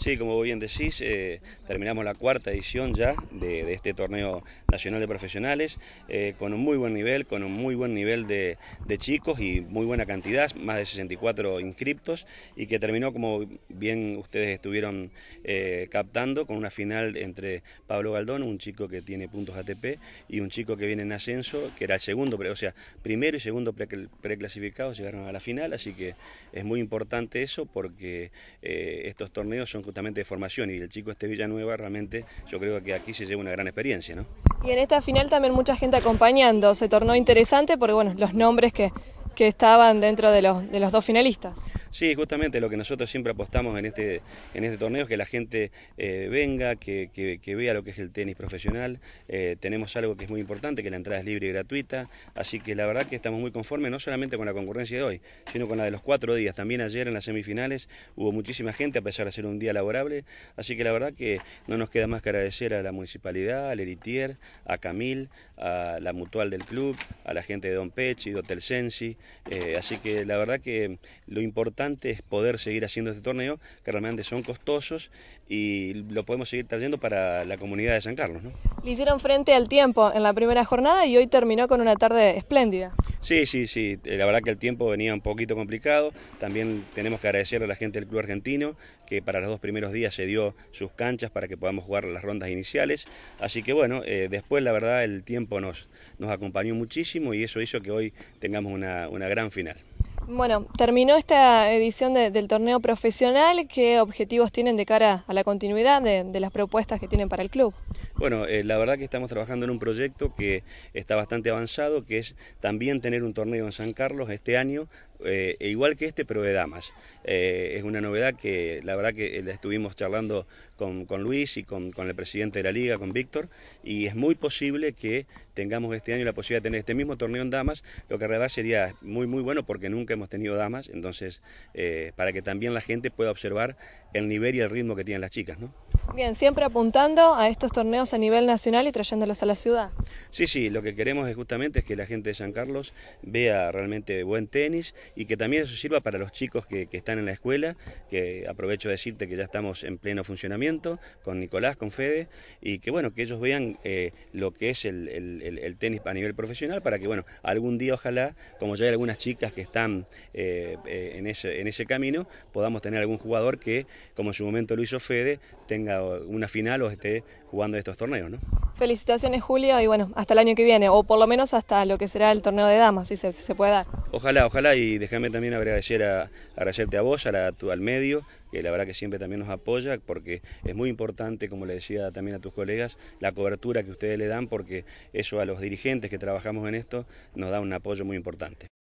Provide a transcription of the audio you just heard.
Sí, como bien decís, eh, terminamos la cuarta edición ya de, este torneo nacional de profesionales, eh, con un muy buen nivel, con un muy buen nivel de, chicos y muy buena cantidad, más de 64 inscriptos, y que terminó, como bien ustedes estuvieron eh, captando, con una final entre Pablo Galdón, un chico que tiene puntos ATP, y un chico que viene en ascenso, que era el segundo, o sea, primero y segundo preclasificados llegaron a la final, así que es muy importante eso porque estos torneos son justamente de formación y el chico este Villanueva realmente yo creo que aquí se lleva una gran experiencia. ¿no? Y en esta final también mucha gente acompañando, se tornó interesante porque bueno, los nombres que, que estaban dentro de los, de los dos finalistas. Sí, justamente lo que nosotros siempre apostamos en este, en este torneo es que la gente eh, venga, que, que, vea lo que es el tenis profesional. Eh, tenemos algo que es muy importante, que la entrada es libre y gratuita. Así que la verdad que estamos muy conformes, no solamente con la concurrencia de hoy, sino con la de los cuatro días. También ayer en las semifinales hubo muchísima gente, a pesar de ser un día laborable. Así que la verdad que no nos queda más que agradecer a la municipalidad, al Eritier, a Camil, a la mutual del club, a la gente de Don Pechi, de Hotel Sensi. Eh, así que la verdad que lo importante es poder seguir haciendo este torneo, que realmente son costosos y lo podemos seguir trayendo para la comunidad de San Carlos. Le hicieron frente al tiempo en la primera jornada y hoy terminó con una tarde espléndida. Sí, sí, sí, eh, la verdad que el tiempo venía un poquito complicado, también tenemos que agradecer a la gente del Club Argentino, que para los dos primeros días se dio sus canchas para que podamos jugar las rondas iniciales, así que bueno, eh, después la verdad el tiempo nos, nos acompañó muchísimo y eso hizo que hoy tengamos una, una gran final. Bueno, terminó esta edición del torneo profesional. ¿Qué objetivos tienen de cara a la continuidad de, las propuestas que tienen para el club? Bueno, eh, la verdad que estamos trabajando en un proyecto que está bastante avanzado, que es también tener un torneo en San Carlos este año eh, e igual que este, pero de damas. Eh, es una novedad que la verdad que eh, la estuvimos charlando con, Luis y con, el presidente de la liga, con Víctor, y es muy posible que tengamos este año la posibilidad de tener este mismo torneo en damas, lo que en realidad sería muy muy bueno porque nunca hemos tenido damas, entonces para que también la gente pueda observar el nivel y el ritmo que tienen las chicas. ¿no? Bien, siempre apuntando a estos torneos a nivel nacional y trayéndolos a la ciudad. Sí, sí, lo que queremos es justamente es que la gente de San Carlos vea realmente buen tenis y que también eso sirva para los chicos que, están en la escuela, que aprovecho de decirte que ya estamos en pleno funcionamiento con Nicolás, con Fede, y que bueno, que ellos vean eh, lo que es el, tenis a nivel profesional para que bueno, algún día ojalá, como ya hay algunas chicas que están eh, eh, en, ese, camino, podamos tener algún jugador que, como en su momento lo hizo Fede, tenga una final o esté jugando estos torneos, Felicitaciones Julio y bueno, hasta el año que viene, o por lo menos hasta lo que será el torneo de damas, si se, si se puede dar. Ojalá, ojalá y y déjame también agradecer a, agradecerte a vos, a la, al medio, que la verdad que siempre también nos apoya, porque es muy importante, como le decía también a tus colegas, la cobertura que ustedes le dan, porque eso a los dirigentes que trabajamos en esto nos da un apoyo muy importante.